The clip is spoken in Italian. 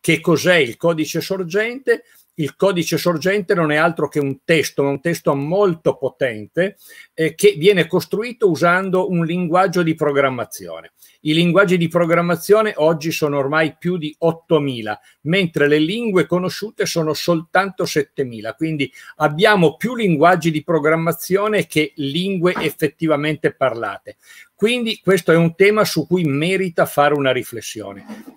Che cos'è il codice sorgente? Il codice sorgente non è altro che un testo, ma un testo molto potente eh, che viene costruito usando un linguaggio di programmazione. I linguaggi di programmazione oggi sono ormai più di 8.000, mentre le lingue conosciute sono soltanto 7.000, quindi abbiamo più linguaggi di programmazione che lingue effettivamente parlate. Quindi questo è un tema su cui merita fare una riflessione.